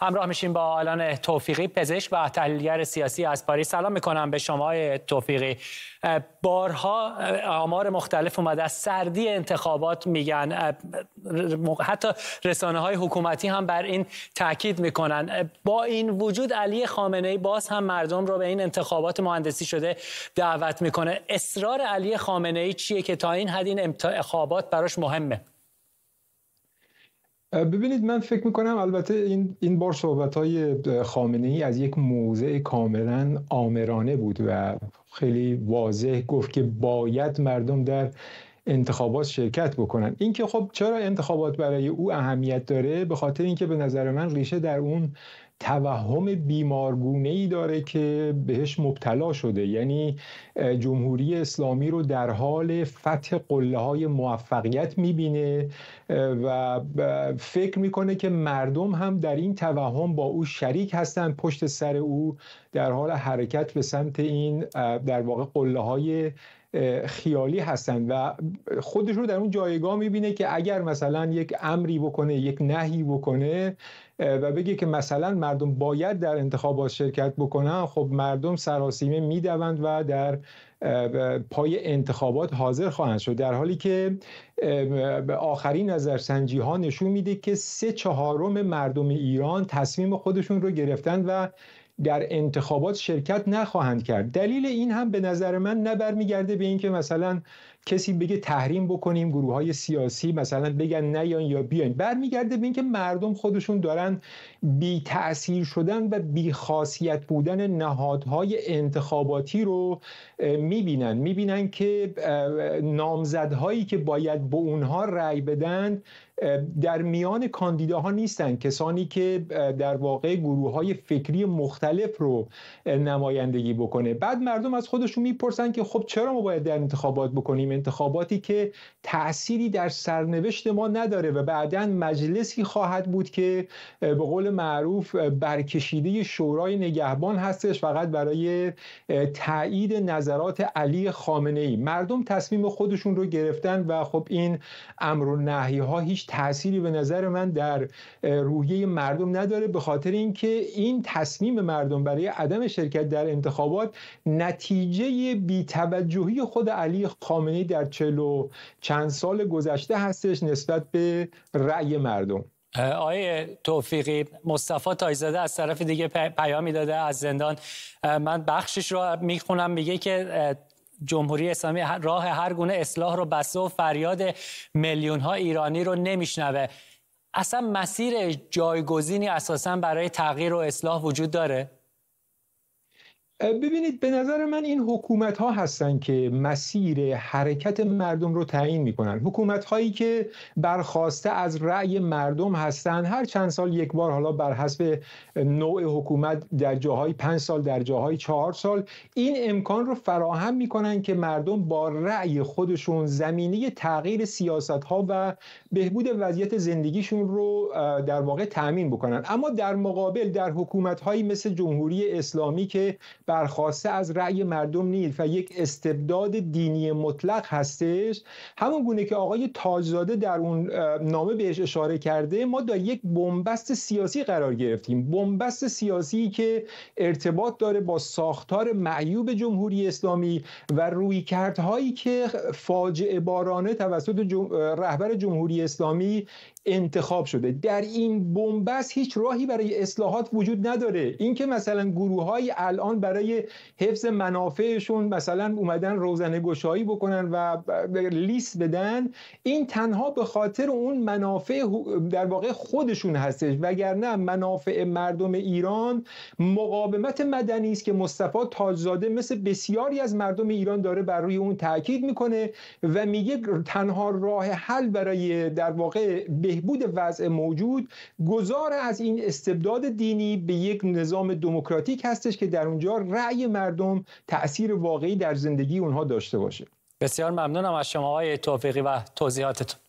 همراه میشیم با آلان توفیقی پزشک و تحلیلگر سیاسی از پاریس سلام میکنم به شما توفیقی بارها آمار مختلف اومده از سردی انتخابات میگن حتی رسانه های حکومتی هم بر این تاکید میکنن با این وجود علی خامنه ای باز هم مردم رو به این انتخابات مهندسی شده دعوت میکنه اصرار علی خامنه ای چیه که تا این حد این انتخابات براش مهمه ببینید من فکر میکنم البته این, این بار صحبت های خامنه ای از یک موضع کاملا آمرانه بود و خیلی واضح گفت که باید مردم در انتخابات شرکت بکنن اینکه خب چرا انتخابات برای او اهمیت داره به خاطر اینکه به نظر من ریشه در اون توهم بیمارگونه ای داره که بهش مبتلا شده یعنی جمهوری اسلامی رو در حال فتح قله های موفقیت میبینه و فکر میکنه که مردم هم در این توهم با او شریک هستن پشت سر او در حال حرکت به سمت این در واقع قله های خیالی هستن و خودش رو در اون جایگاه میبینه که اگر مثلا یک امری بکنه یک نهی بکنه و بگه که مثلا مردم باید در انتخابات شرکت بکنن خب مردم سراسیمه میدوند و در پای انتخابات حاضر خواهند شد در حالی که آخرین نظرسنجی ها نشون میده که سه چهارم مردم ایران تصمیم خودشون رو گرفتن و در انتخابات شرکت نخواهند کرد دلیل این هم به نظر من نه میگرده به اینکه مثلا کسی بگه تحریم بکنیم گروه های سیاسی مثلا بگن نیان یا بیاین برمیگرده به اینکه مردم خودشون دارن بی تأثیر شدن و بی خاصیت بودن نهادهای انتخاباتی رو میبینن میبینن که نامزدهایی که باید به اونها رأی بدن در میان کاندیداها نیستن کسانی که در واقع گروه های فکری مختلف رو نمایندگی بکنه بعد مردم از خودشون میپرسن که خب چرا ما باید در انتخابات بکنیم انتخاباتی که تأثیری در سرنوشت ما نداره و بعدا مجلسی خواهد بود که به قول معروف برکشیده شورای نگهبان هستش فقط برای تایید نظرات علی خامنه ای مردم تصمیم خودشون رو گرفتن و خب این امر و ها هیچ تأثیری به نظر من در روحیه مردم نداره به خاطر اینکه این تصمیم مردم برای عدم شرکت در انتخابات نتیجه بیتوجهی خود علی خامنه‌ای در چلو چند سال گذشته هستش نسبت به رأی مردم آقای توفیقی مصطفی تایزاده از طرف دیگه پیامی داده از زندان من بخشش رو میخونم میگه که جمهوری اسلامی راه هر گونه اصلاح رو بسته و فریاد میلیون ها ایرانی رو نمیشنوه اصلا مسیر جایگزینی اساسا برای تغییر و اصلاح وجود داره ببینید به نظر من این حکومت ها هستن که مسیر حرکت مردم رو تعیین کنن حکومت هایی که برخواسته از رأی مردم هستن هر چند سال یک بار حالا بر حسب نوع حکومت در جاهای پنج سال در جاهای چهار سال این امکان رو فراهم کنن که مردم با رأی خودشون زمینه تغییر سیاست ها و بهبود وضعیت زندگیشون رو در واقع تأمین بکنن اما در مقابل در حکومت هایی مثل جمهوری اسلامی که برخواسته از رأی مردم نیست و یک استبداد دینی مطلق هستش همون گونه که آقای تاجزاده در اون نامه بهش اشاره کرده ما در یک بنبست سیاسی قرار گرفتیم بنبست سیاسی که ارتباط داره با ساختار معیوب جمهوری اسلامی و رویکردهایی که فاجعه بارانه توسط رهبر جمهوری اسلامی انتخاب شده در این بنبست هیچ راهی برای اصلاحات وجود نداره اینکه مثلا گروههایی الان برای برای حفظ منافعشون مثلا اومدن روزنه گشایی بکنن و لیست بدن این تنها به خاطر اون منافع در واقع خودشون هستش وگرنه منافع مردم ایران مقاومت مدنی است که مصطفی تاجزاده مثل بسیاری از مردم ایران داره بر روی اون تاکید میکنه و میگه تنها راه حل برای در واقع بهبود وضع موجود گذار از این استبداد دینی به یک نظام دموکراتیک هستش که در اونجا رأی مردم تاثیر واقعی در زندگی اونها داشته باشه بسیار ممنونم از شما آقای توفیقی و توضیحاتتون